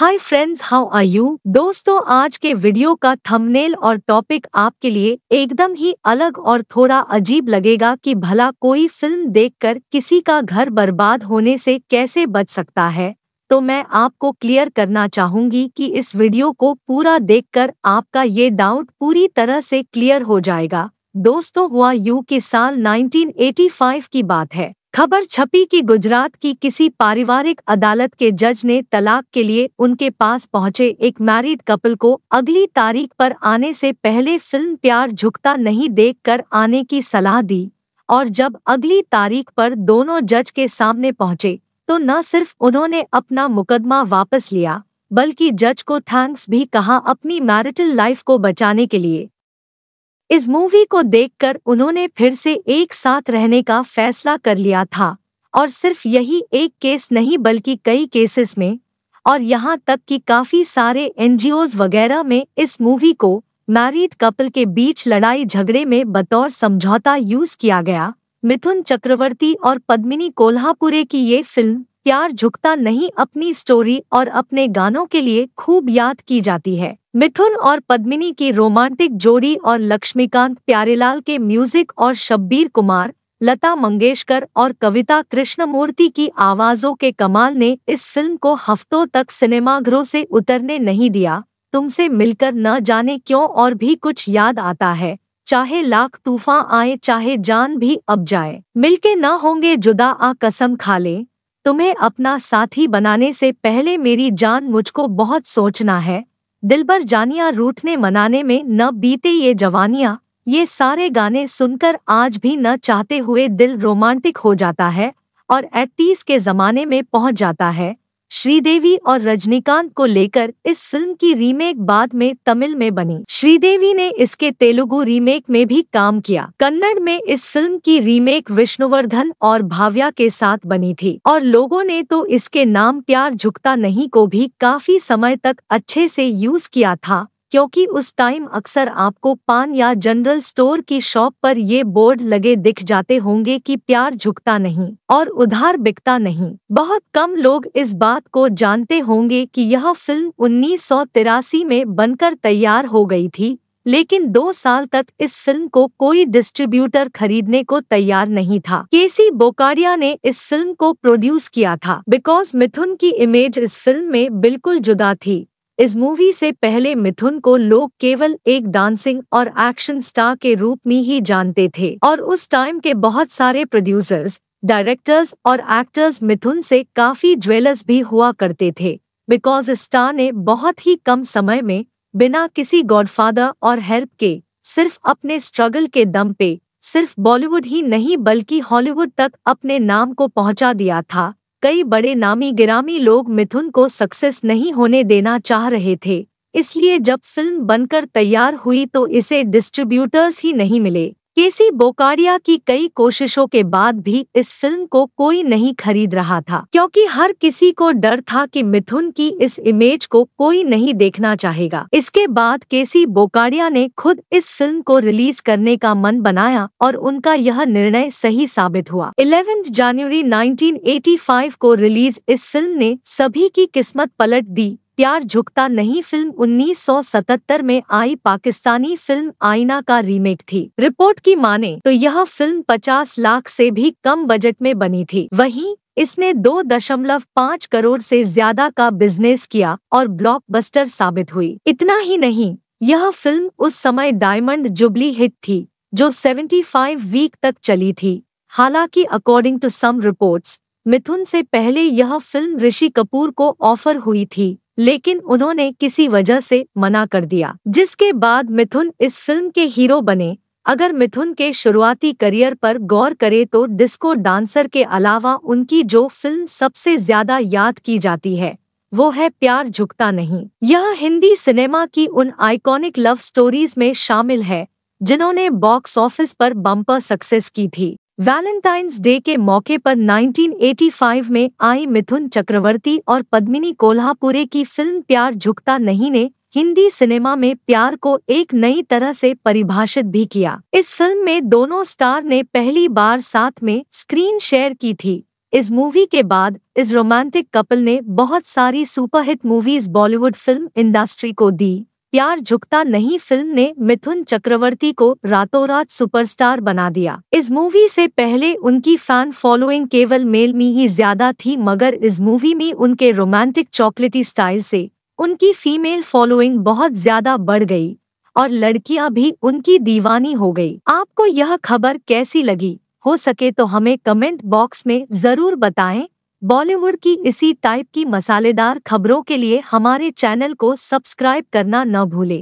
hi friends how are you दोस्तों आज के वीडियो का थंबनेल और टॉपिक आपके लिए एकदम ही अलग और थोड़ा अजीब लगेगा कि भला कोई फिल्म देखकर किसी का घर बर्बाद होने से कैसे बच सकता है तो मैं आपको क्लियर करना चाहूंगी कि इस वीडियो को पूरा देखकर आपका ये डाउट पूरी तरह से क्लियर हो जाएगा दोस्तों हुआ यू की साल 1985 की बात है खबर छपी कि गुजरात की किसी पारिवारिक अदालत के जज ने तलाक के लिए उनके पास पहुंचे एक मैरिड कपल को अगली तारीख पर आने से पहले फिल्म प्यार झुकता नहीं देख कर आने की सलाह दी और जब अगली तारीख पर दोनों जज के सामने पहुंचे तो न सिर्फ उन्होंने अपना मुकदमा वापस लिया बल्कि जज को थैंक्स भी कहा अपनी मैरिटल लाइफ को बचाने के लिए इस मूवी को देखकर उन्होंने फिर से एक साथ रहने का फैसला कर लिया था और सिर्फ यही एक केस नहीं बल्कि कई केसेस में और यहाँ तक कि काफी सारे एनजीओज वगैरह में इस मूवी को मैरिड कपल के बीच लड़ाई झगड़े में बतौर समझौता यूज किया गया मिथुन चक्रवर्ती और पद्मिनी कोल्हापुरे की ये फिल्म प्यार झुकता नहीं अपनी स्टोरी और अपने गानों के लिए खूब याद की जाती है मिथुन और पद्मिनी की रोमांटिक जोड़ी और लक्ष्मीकांत प्यारेलाल के म्यूजिक और शब्बीर कुमार लता मंगेशकर और कविता कृष्णमूर्ति की आवाज़ों के कमाल ने इस फिल्म को हफ्तों तक सिनेमाघरों से उतरने नहीं दिया तुमसे मिलकर न जाने क्यों और भी कुछ याद आता है चाहे लाख तूफान आए चाहे जान भी अब जाए मिलके न होंगे जुदा आ कसम खा ले तुम्हें अपना साथी बनाने से पहले मेरी जान मुझको बहुत सोचना है दिल भर जानिया रूठने मनाने में न बीते ये जवानियाँ ये सारे गाने सुनकर आज भी न चाहते हुए दिल रोमांटिक हो जाता है और एटीस के जमाने में पहुंच जाता है श्रीदेवी और रजनीकांत को लेकर इस फिल्म की रीमेक बाद में तमिल में बनी श्रीदेवी ने इसके तेलुगु रीमेक में भी काम किया कन्नड़ में इस फिल्म की रीमेक विष्णुवर्धन और भाव्या के साथ बनी थी और लोगों ने तो इसके नाम प्यार झुकता नहीं को भी काफी समय तक अच्छे से यूज किया था क्योंकि उस टाइम अक्सर आपको पान या जनरल स्टोर की शॉप पर ये बोर्ड लगे दिख जाते होंगे कि प्यार झुकता नहीं और उधार बिकता नहीं बहुत कम लोग इस बात को जानते होंगे कि यह फिल्म उन्नीस में बनकर तैयार हो गई थी लेकिन दो साल तक इस फिल्म को कोई डिस्ट्रीब्यूटर खरीदने को तैयार नहीं था केसी बोकारिया ने इस फिल्म को प्रोड्यूस किया था बिकॉज मिथुन की इमेज इस फिल्म में बिल्कुल जुदा थी इस मूवी से पहले मिथुन को लोग केवल एक डांसिंग और एक्शन स्टार के रूप में ही जानते थे और उस टाइम के बहुत सारे प्रोड्यूसर्स डायरेक्टर्स और एक्टर्स मिथुन से काफी ज्वेलर्स भी हुआ करते थे बिकॉज स्टार ने बहुत ही कम समय में बिना किसी गॉडफादर और हेल्प के सिर्फ अपने स्ट्रगल के दम पे सिर्फ बॉलीवुड ही नहीं बल्कि हॉलीवुड तक अपने नाम को पहुंचा दिया था कई बड़े नामी गिरामी लोग मिथुन को सक्सेस नहीं होने देना चाह रहे थे इसलिए जब फिल्म बनकर तैयार हुई तो इसे डिस्ट्रीब्यूटर्स ही नहीं मिले केसी बोकारिया की कई कोशिशों के बाद भी इस फिल्म को कोई नहीं खरीद रहा था क्योंकि हर किसी को डर था कि मिथुन की इस इमेज को कोई नहीं देखना चाहेगा इसके बाद केसी बोकारिया ने खुद इस फिल्म को रिलीज करने का मन बनाया और उनका यह निर्णय सही साबित हुआ इलेवेंथ जनवरी 1985 को रिलीज इस फिल्म ने सभी की किस्मत पलट दी प्यार झुकता नहीं फिल्म 1977 में आई पाकिस्तानी फिल्म आईना का रीमेक थी रिपोर्ट की माने तो यह फिल्म 50 लाख से भी कम बजट में बनी थी वहीं इसने 2.5 करोड़ से ज्यादा का बिजनेस किया और ब्लॉकबस्टर साबित हुई इतना ही नहीं यह फिल्म उस समय डायमंड जुबली हिट थी जो 75 वीक तक चली थी हालांकि according to some reports Mithun से पहले यह फिल्म ऋषि कपूर को ऑफर हुई थी लेकिन उन्होंने किसी वजह से मना कर दिया जिसके बाद मिथुन इस फिल्म के हीरो बने अगर मिथुन के शुरुआती करियर पर गौर करें तो डिस्को डांसर के अलावा उनकी जो फिल्म सबसे ज्यादा याद की जाती है वो है प्यार झुकता नहीं यह हिंदी सिनेमा की उन आइकॉनिक लव स्टोरीज में शामिल है जिन्होंने बॉक्स ऑफिस पर बम्पर सक्सेस की थी वैलेंटाइंस डे के मौके पर 1985 में आई मिथुन चक्रवर्ती और पद्मिनी कोल्हापुरे की फिल्म प्यार झुकता नहीं ने हिंदी सिनेमा में प्यार को एक नई तरह से परिभाषित भी किया इस फिल्म में दोनों स्टार ने पहली बार साथ में स्क्रीन शेयर की थी इस मूवी के बाद इस रोमांटिक कपल ने बहुत सारी superhit movies Bollywood film industry को दी प्यार झुकता नहीं फिल्म ने मिथुन चक्रवर्ती को रातोंरात सुपरस्टार बना दिया इस मूवी से पहले उनकी फैन फॉलोइंग केवल मेल में ही ज्यादा थी मगर इस मूवी में उनके रोमांटिक चॉकलेटी स्टाइल से उनकी फीमेल फॉलोइंग बहुत ज्यादा बढ़ गई और लड़कियां भी उनकी दीवानी हो गई आपको यह खबर कैसी लगी हो सके तो हमें कमेंट बॉक्स में जरूर बताएं बॉलीवुड की इसी टाइप की मसालेदार खबरों के लिए हमारे चैनल को सब्सक्राइब करना न भूलें